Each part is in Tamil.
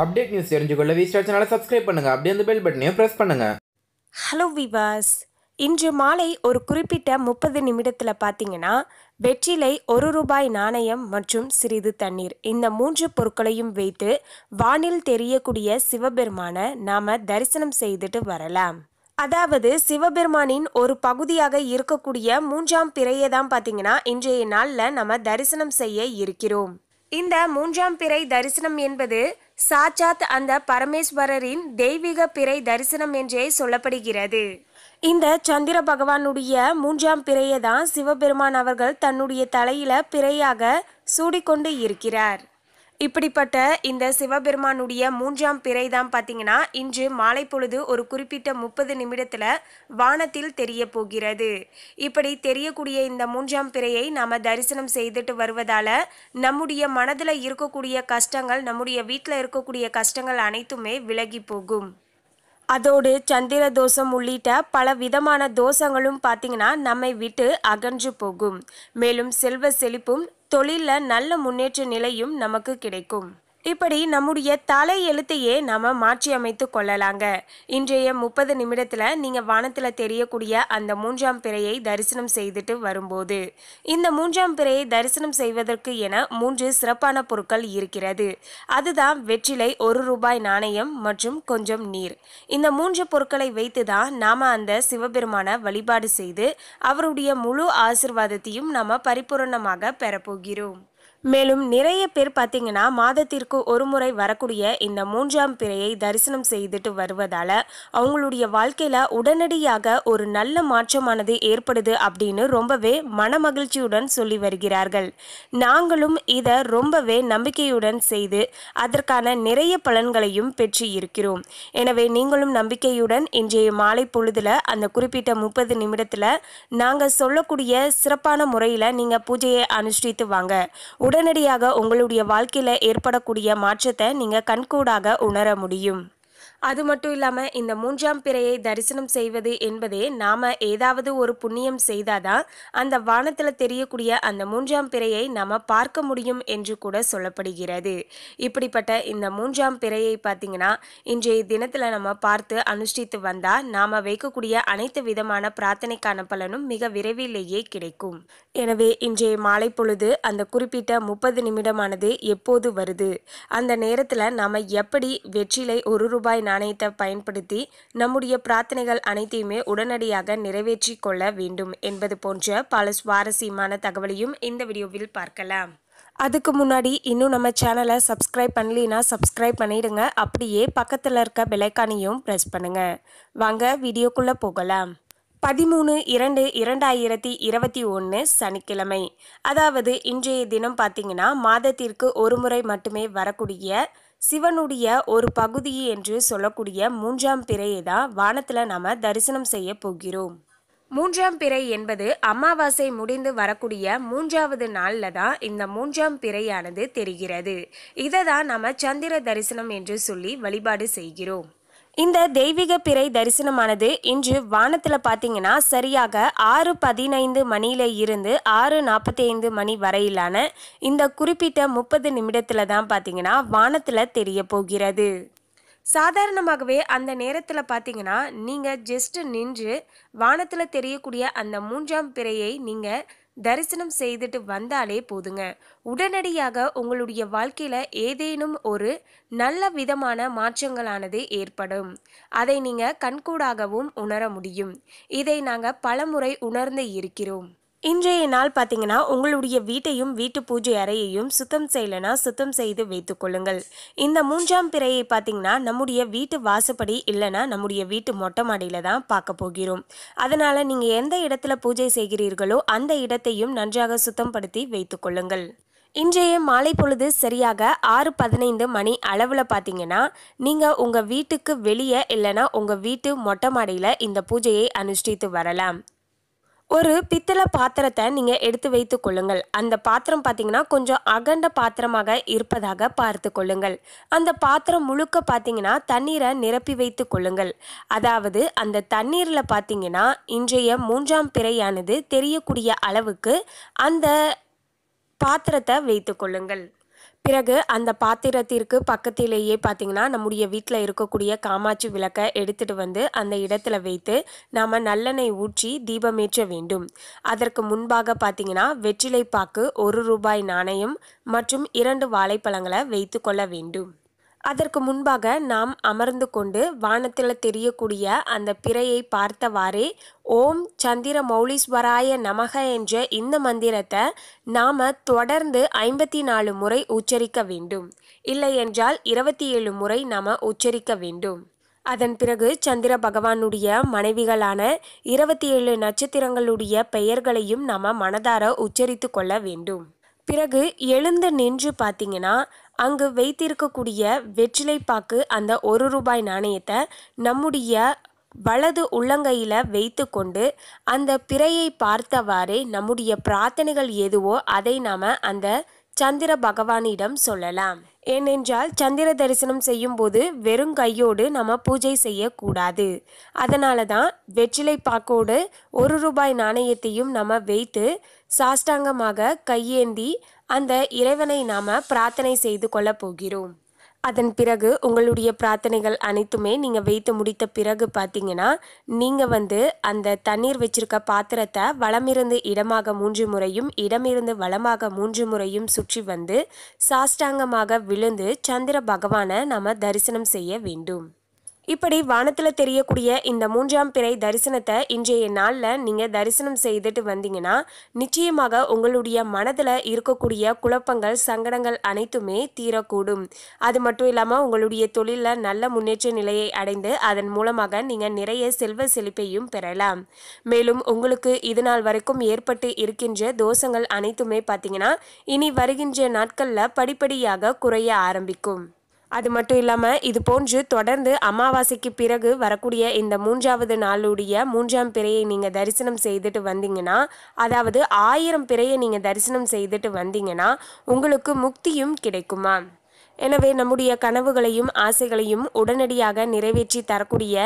அப்டேட் நியூஸ் தெரிஞ்சுக்கொள்ள வி சேனலை சப்ஸ்கிரைப் பண்ணுங்க அப்படியே அந்த பெல் பட்டனையும் ப்ரெஸ் பண்ணுங்க ஹலோ விவாஸ் இன்று மாலை ஒரு குறிப்பிட்ட முப்பது நிமிடத்தில் பார்த்தீங்கன்னா வெற்றிலை ஒரு ரூபாய் நாணயம் மற்றும் சிறிது தண்ணீர் இந்த மூன்று பொருட்களையும் வைத்து வானில் தெரியக்கூடிய சிவபெருமான நாம் தரிசனம் செய்துட்டு வரலாம் அதாவது சிவபெருமானின் ஒரு பகுதியாக இருக்கக்கூடிய மூன்றாம் பிறையை தான் பார்த்தீங்கன்னா இன்றைய நாளில் நம்ம தரிசனம் செய்ய இருக்கிறோம் இந்த மூன்றாம் பிறை தரிசனம் என்பது சாட்சாத் அந்த பரமேஸ்வரரின் தெய்வீக பிறை தரிசனம் என்றே சொல்லப்படுகிறது இந்த சந்திர பகவானுடைய மூன்றாம் பிறையை தான் சிவபெருமான் அவர்கள் தன்னுடைய தலையில பிறையாக சூடிக்கொண்டு இருக்கிறார் இப்படிப்பட்ட இந்த சிவபெருமானுடைய மூன்றாம் பிறை தான் பார்த்தீங்கன்னா இன்று மாலை பொழுது ஒரு குறிப்பிட்ட முப்பது நிமிடத்தில் வானத்தில் தெரிய போகிறது இப்படி தெரியக்கூடிய இந்த மூன்றாம் பிறையை நாம் தரிசனம் செய்துட்டு வருவதால் நம்முடைய மனதில் இருக்கக்கூடிய கஷ்டங்கள் நம்முடைய வீட்டில் இருக்கக்கூடிய கஷ்டங்கள் அனைத்துமே விலகி போகும் அதோடு சந்திர தோஷம் உள்ளிட்ட பல விதமான தோஷங்களும் பார்த்தீங்கன்னா நம்மை விட்டு அகன்று போகும் மேலும் செல்வ செழிப்பும் தொழிலில் நல்ல முன்னேற்ற நிலையும் நமக்கு கிடைக்கும் இப்படி நம்முடைய தலை எழுத்தையே நாம் மாற்றி அமைத்து கொள்ளலாங்க இன்றைய முப்பது நிமிடத்தில் நீங்கள் வானத்தில் தெரியக்கூடிய அந்த மூன்றாம் பிறையை தரிசனம் செய்துட்டு வரும்போது இந்த மூன்றாம் பிறையை தரிசனம் செய்வதற்கு என மூன்று சிறப்பான பொருட்கள் இருக்கிறது அதுதான் வெற்றிலை ஒரு ரூபாய் நாணயம் மற்றும் கொஞ்சம் நீர் இந்த மூன்று பொருட்களை வைத்து தான் நாம் அந்த சிவபெருமான வழிபாடு செய்து அவருடைய முழு ஆசிர்வாதத்தையும் நாம் பரிபூரணமாக பெறப்போகிறோம் மேலும் நிறைய பேர் பார்த்தீங்கன்னா மாதத்திற்கு ஒரு முறை வரக்கூடிய இந்த மூன்றாம் பிறையை தரிசனம் செய்துட்டு வருவதால் அவங்களுடைய வாழ்க்கையில் உடனடியாக ஒரு நல்ல மாற்றமானது ஏற்படுது அப்படின்னு ரொம்பவே மனமகிழ்ச்சியுடன் சொல்லி வருகிறார்கள் நாங்களும் இதை ரொம்பவே நம்பிக்கையுடன் செய்து அதற்கான நிறைய பலன்களையும் பெற்று இருக்கிறோம் எனவே நீங்களும் நம்பிக்கையுடன் இன்றைய மாலை பொழுதில் அந்த குறிப்பிட்ட முப்பது நிமிடத்தில் நாங்கள் சொல்லக்கூடிய சிறப்பான முறையில் நீங்கள் பூஜையை அனுஷ்டித்து வாங்க உடனடியாக உங்களுடைய வாழ்க்கையில் ஏற்படக்கூடிய மாற்றத்தை நீங்கள் கண்கூடாக உணர முடியும் அது மட்டும் இல்லாமல் இந்த மூன்றாம் பிறையை தரிசனம் செய்வது என்பதே நாம் ஏதாவது ஒரு புண்ணியம் செய்தாதான் அந்த வானத்தில் தெரியக்கூடிய அந்த மூன்றாம் பிறையை நாம் பார்க்க முடியும் என்று கூட சொல்லப்படுகிறது இப்படிப்பட்ட இந்த மூன்றாம் பிறையை பார்த்திங்கன்னா இன்றைய தினத்தில் நம்ம பார்த்து அனுஷ்டித்து வந்தால் நாம் வைக்கக்கூடிய அனைத்து விதமான பிரார்த்தனைக்கான பலனும் மிக விரைவிலேயே கிடைக்கும் எனவே இன்றைய மாலை பொழுது அந்த குறிப்பிட்ட முப்பது நிமிடமானது எப்போது வருது அந்த நேரத்தில் நாம் எப்படி வெற்றிலை ஒரு ரூபாய் நாணயத்தை பயன்படுத்தி நம்முடைய பிரார்த்தனைகள் அனைத்தையுமே உடனடியாக நிறைவேற்றி கொள்ள வேண்டும் என்பது போன்ற பல சுவாரஸ்யமான தகவலையும் இந்த வீடியோவில் பார்க்கலாம் அதுக்கு முன்னாடி இன்னும் நம்ம சேனலை சப்ஸ்கிரைப் பண்ணலினா சப்ஸ்கிரைப் பண்ணிடுங்க அப்படியே பக்கத்தில் இருக்க பெலைக்கானையும் ப்ரெஸ் பண்ணுங்கள் வாங்க வீடியோக்குள்ளே போகலாம் பதிமூணு இரண்டு இரண்டாயிரத்தி இருபத்தி ஒன்று சனிக்கிழமை அதாவது இன்றைய தினம் பார்த்தீங்கன்னா மாதத்திற்கு ஒரு முறை மட்டுமே வரக்கூடிய சிவனுடைய ஒரு பகுதி என்று சொல்லக்கூடிய மூன்றாம் பிறையை தான் வானத்தில் நாம் தரிசனம் செய்ய போகிறோம் மூன்றாம் பிறை என்பது அமாவாசை முடிந்து வரக்கூடிய மூன்றாவது நாளில் தான் இந்த மூன்றாம் பிறையானது தெரிகிறது இதை தான் நம்ம சந்திர தரிசனம் என்று சொல்லி வழிபாடு செய்கிறோம் இந்த தெய்வீக பிறை தரிசனமானது இன்று வானத்தில் பார்த்தீங்கன்னா சரியாக ஆறு பதினைந்து மணியில இருந்து ஆறு நாற்பத்தி ஐந்து மணி வரையிலான இந்த குறிப்பிட்ட முப்பது நிமிடத்தில் தான் பார்த்தீங்கன்னா வானத்தில் தெரிய போகிறது சாதாரணமாகவே அந்த நேரத்தில் பார்த்தீங்கன்னா நீங்கள் ஜஸ்ட் நின்று வானத்தில் தெரியக்கூடிய அந்த மூன்றாம் பிறையை நீங்கள் தரிசனம் செய்துட்டு வந்தாலே போதுங்க உடனடியாக உங்களுடைய வாழ்க்கையில் ஏதேனும் ஒரு நல்ல விதமான மாற்றங்களானது ஏற்படும் அதை நீங்கள் கண்கூடாகவும் உணர முடியும் இதை நாங்கள் பலமுறை உணர்ந்து இருக்கிறோம் இன்றைய நாள் பார்த்தீங்கன்னா உங்களுடைய வீட்டையும் வீட்டு பூஜை அறையையும் சுத்தம் செய்யலைனா சுத்தம் செய்து வைத்துக்கொள்ளுங்கள் இந்த மூன்றாம் பிறையை பார்த்தீங்கன்னா நம்முடைய வீட்டு வாசப்படி இல்லைனா நம்முடைய வீட்டு மொட்டை மாடியில் தான் பார்க்க போகிறோம் அதனால் நீங்கள் எந்த இடத்துல பூஜை செய்கிறீர்களோ அந்த இடத்தையும் நன்றாக சுத்தம் படுத்தி வைத்துக்கொள்ளுங்கள் இன்றைய மாலை பொழுது சரியாக ஆறு பதினைந்து மணி அளவில் பார்த்தீங்கன்னா நீங்கள் உங்கள் வீட்டுக்கு வெளியே இல்லைனா உங்கள் வீட்டு மொட்டை மாடியில் இந்த பூஜையை அனுஷ்டித்து வரலாம் ஒரு பித்தளை பாத்திரத்தை நீங்கள் எடுத்து வைத்து கொள்ளுங்கள் அந்த பாத்திரம் பார்த்தீங்கன்னா கொஞ்சம் அகண்ட பாத்திரமாக இருப்பதாக பார்த்து கொள்ளுங்கள் அந்த பாத்திரம் முழுக்க பார்த்தீங்கன்னா தண்ணீரை நிரப்பி வைத்து கொள்ளுங்கள் அதாவது அந்த தண்ணீரில் பார்த்தீங்கன்னா இன்றைய மூன்றாம் பிறையானது தெரியக்கூடிய அளவுக்கு அந்த பாத்திரத்தை வைத்து கொள்ளுங்கள் பிறகு அந்த பாத்திரத்திற்கு பக்கத்திலேயே பார்த்திங்கன்னா நம்முடைய வீட்டில் இருக்கக்கூடிய காமாட்சி விளக்கை எடுத்துகிட்டு வந்து அந்த இடத்துல வைத்து நாம் நல்லெண்ணெய் ஊற்றி தீபமேற்ற வேண்டும் அதற்கு முன்பாக பார்த்திங்கன்னா வெற்றிலை பாக்கு ஒரு ரூபாய் நாணயம் மற்றும் இரண்டு வாழைப்பழங்களை வைத்து கொள்ள வேண்டும் அதற்கு முன்பாக நாம் அமர்ந்து கொண்டு வானத்தில் தெரியக்கூடிய அந்த பிறையை பார்த்தவாறே ஓம் சந்திர மௌலீஸ்வராய நமக என்ற இந்த மந்திரத்தை நாம் தொடர்ந்து ஐம்பத்தி நாலு முறை உச்சரிக்க வேண்டும் இல்லை என்றால் இருபத்தி ஏழு முறை நாம் உச்சரிக்க வேண்டும் அதன் பிறகு சந்திர பகவானுடைய மனைவிகளான இருபத்தி ஏழு நட்சத்திரங்களுடைய பெயர்களையும் நாம் மனதார உச்சரித்து கொள்ள வேண்டும் பிறகு எழுந்து நின்று பார்த்தீங்கன்னா அங்கு வைத்திருக்கக்கூடிய வெற்றிலை பாக்கு அந்த ஒரு ரூபாய் நாணயத்தை நம்முடைய வலது உள்ளங்கையில் வைத்து கொண்டு அந்த பிறையை பார்த்தவாறே நம்முடைய பிரார்த்தனைகள் எதுவோ அதை நாம் அந்த சந்திர பகவானிடம் சொல்லலாம் ஏனென்றால் சந்திர தரிசனம் செய்யும்போது வெறும் கையோடு நம்ம பூஜை செய்யக்கூடாது அதனால தான் வெற்றிலை பாக்கோடு ஒரு ரூபாய் நாணயத்தையும் நம்ம வைத்து சாஷ்டாங்கமாக கையேந்தி அந்த இறைவனை நாம் பிரார்த்தனை செய்து கொள்ளப் போகிறோம் அதன் பிறகு உங்களுடைய பிரார்த்தனைகள் அனைத்துமே நீங்கள் வைத்து முடித்த பிறகு பார்த்தீங்கன்னா நீங்கள் வந்து அந்த தண்ணீர் வச்சிருக்க பாத்திரத்தை வளமிருந்து இடமாக மூன்று முறையும் இடமிருந்து வளமாக மூன்று முறையும் சுற்றி வந்து சாஷ்டாங்கமாக விழுந்து சந்திர பகவானை நாம் தரிசனம் செய்ய வேண்டும் இப்படி வானத்தில் தெரியக்கூடிய இந்த மூன்றாம் பிறை தரிசனத்தை இன்றைய நாளில் நீங்கள் தரிசனம் செய்துட்டு வந்தீங்கன்னா நிச்சயமாக உங்களுடைய மனதில் இருக்கக்கூடிய குழப்பங்கள் சங்கடங்கள் அனைத்துமே தீரக்கூடும் அது மட்டும் இல்லாமல் உங்களுடைய தொழிலில் நல்ல முன்னேற்ற நிலையை அடைந்து அதன் மூலமாக நீங்கள் நிறைய செல்வ செழிப்பையும் பெறலாம் மேலும் உங்களுக்கு இது நாள் வரைக்கும் ஏற்பட்டு இருக்கின்ற தோஷங்கள் அனைத்துமே பார்த்தீங்கன்னா இனி வருகின்ற நாட்களில் படிப்படியாக குறைய ஆரம்பிக்கும் அது மட்டும் இல்லாமல் இது போன்று தொடர்ந்து அமாவாசைக்கு பிறகு வரக்கூடிய இந்த மூன்றாவது நாளுடைய மூன்றாம் பிறையை நீங்கள் தரிசனம் செய்துட்டு வந்தீங்கன்னா அதாவது ஆயிரம் பிறையை நீங்கள் தரிசனம் செய்துட்டு வந்தீங்கன்னா உங்களுக்கு முக்தியும் கிடைக்குமா எனவே நம்முடைய கனவுகளையும் ஆசைகளையும் உடனடியாக நிறைவேற்றி தரக்கூடிய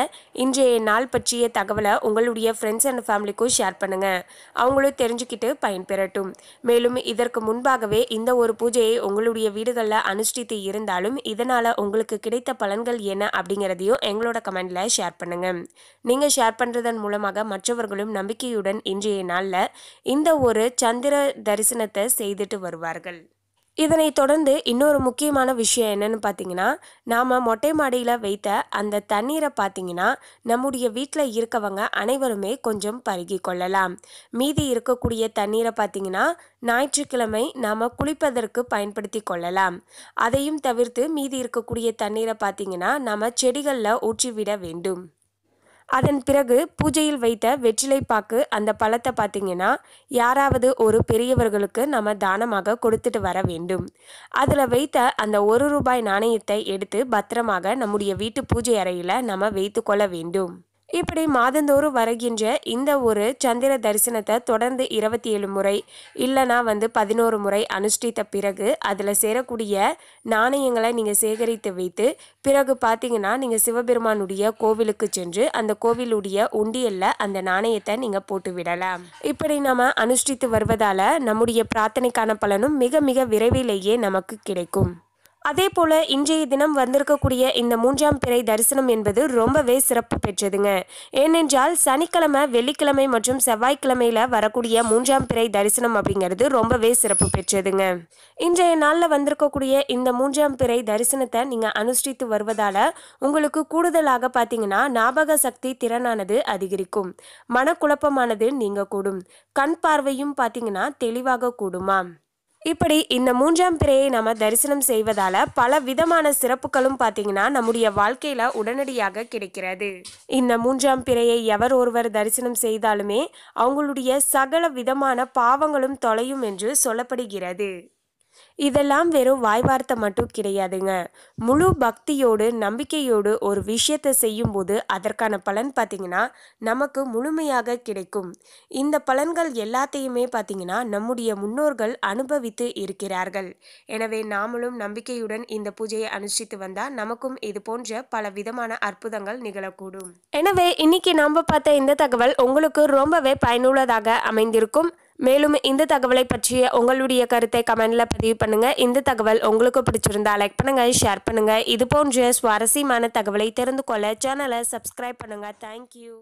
இன்றைய நாள் பற்றிய தகவலை உங்களுடைய ஃப்ரெண்ட்ஸ் அண்ட் ஃபேமிலிக்கும் ஷேர் பண்ணுங்கள் அவங்களும் தெரிஞ்சுக்கிட்டு பயன்பெறட்டும் மேலும் இதற்கு முன்பாகவே இந்த ஒரு பூஜையை உங்களுடைய வீடுகளில் அனுஷ்டித்து இருந்தாலும் இதனால் உங்களுக்கு கிடைத்த பலன்கள் என்ன அப்படிங்கிறதையும் எங்களோட கமெண்ட்ல ஷேர் பண்ணுங்கள் நீங்கள் ஷேர் பண்ணுறதன் மூலமாக மற்றவர்களும் நம்பிக்கையுடன் இன்றைய நாளில் இந்த ஒரு சந்திர தரிசனத்தை செய்துட்டு வருவார்கள் இதனைத் தொடர்ந்து இன்னொரு முக்கியமான விஷயம் என்னென்னு பார்த்தீங்கன்னா நாம் மொட்டை மாடியில் வைத்த அந்த தண்ணீரை பார்த்தீங்கன்னா நம்முடைய வீட்டில் இருக்கவங்க அனைவருமே கொஞ்சம் பருகி கொள்ளலாம் மீதி இருக்கக்கூடிய தண்ணீரை பார்த்தீங்கன்னா ஞாயிற்றுக்கிழமை நாம் குளிப்பதற்கு பயன்படுத்தி கொள்ளலாம் அதையும் தவிர்த்து மீதி இருக்கக்கூடிய தண்ணீரை பார்த்தீங்கன்னா நம்ம செடிகளில் ஊற்றிவிட வேண்டும் அதன் பிறகு பூஜையில் வைத்த வெற்றிலை பாக்கு அந்த பழத்தை பார்த்தீங்கன்னா யாராவது ஒரு பெரியவர்களுக்கு நம்ம தானமாக கொடுத்துட்டு வர வேண்டும் அதில் வைத்த அந்த ஒரு ரூபாய் நாணயத்தை எடுத்து பத்திரமாக நம்முடைய வீட்டு பூஜை அறையில் நம்ம வைத்து கொள்ள வேண்டும் இப்படி மாதந்தோறும் வருகின்ற இந்த ஒரு சந்திர தரிசனத்தை தொடர்ந்து இருபத்தி ஏழு முறை இல்லைனா வந்து பதினோரு முறை அனுஷ்டித்த பிறகு அதில் சேரக்கூடிய நாணயங்களை நீங்கள் சேகரித்து வைத்து பிறகு பார்த்தீங்கன்னா நீங்கள் சிவபெருமானுடைய கோவிலுக்கு சென்று அந்த கோவிலுடைய உண்டியலில் அந்த நாணயத்தை நீங்கள் போட்டு விடலாம் இப்படி நம்ம அனுஷ்டித்து வருவதால் நம்முடைய பிரார்த்தனைக்கான பலனும் மிக மிக விரைவிலேயே நமக்கு கிடைக்கும் அதே போல் இன்றைய தினம் வந்திருக்கக்கூடிய இந்த மூன்றாம் பிறை தரிசனம் என்பது ரொம்பவே சிறப்பு பெற்றதுங்க ஏனென்றால் சனிக்கிழமை வெள்ளிக்கிழமை மற்றும் செவ்வாய்க்கிழமையில வரக்கூடிய மூன்றாம் பிறை தரிசனம் அப்படிங்கிறது ரொம்பவே சிறப்பு பெற்றதுங்க இன்றைய நாளில் வந்திருக்கக்கூடிய இந்த மூன்றாம் பிறை தரிசனத்தை நீங்கள் அனுஷ்டித்து வருவதால் உங்களுக்கு கூடுதலாக பார்த்தீங்கன்னா ஞாபக சக்தி திறனானது அதிகரிக்கும் மனக்குழப்பமானது நீங்க கூடும் கண் பார்வையும் பார்த்தீங்கன்னா தெளிவாக கூடுமா இப்படி இந்த மூன்றாம் பிறையை நம்ம தரிசனம் செய்வதால பல விதமான சிறப்புகளும் பார்த்தீங்கன்னா நம்முடைய வாழ்க்கையில உடனடியாக கிடைக்கிறது இந்த மூன்றாம் பிறையை எவர் ஒருவர் தரிசனம் செய்தாலுமே அவங்களுடைய சகல விதமான பாவங்களும் தொலையும் என்று சொல்லப்படுகிறது இதெல்லாம் வெறும் வாய்வார்த்தை மட்டும் கிடையாதுங்க முழு பக்தியோடு நம்பிக்கையோடு ஒரு விஷயத்தை செய்யும்போது அதற்கான பலன் பார்த்தீங்கன்னா நமக்கு முழுமையாக கிடைக்கும் இந்த பலன்கள் எல்லாத்தையுமே பார்த்தீங்கன்னா நம்முடைய முன்னோர்கள் அனுபவித்து இருக்கிறார்கள் எனவே நாமளும் நம்பிக்கையுடன் இந்த பூஜையை அனுஷ்டித்து வந்தால் நமக்கும் இது போன்ற பல விதமான அற்புதங்கள் நிகழக்கூடும் எனவே இன்னைக்கு நாம் பார்த்த இந்த தகவல் உங்களுக்கு ரொம்பவே பயனுள்ளதாக அமைந்திருக்கும் மேலும் இந்த தகவலை பற்றிய உங்களுடைய கருத்தை கமெண்ட்ல பதிவு பண்ணுங்கள் இந்த தகவல் உங்களுக்கு பிடிச்சிருந்தா லைக் பண்ணுங்கள் ஷேர் பண்ணுங்கள் இது போன்ற சுவாரஸ்யமான தகவலை தெரிந்து கொள்ள சேனலை சப்ஸ்கிரைப் பண்ணுங்கள் தேங்க்யூ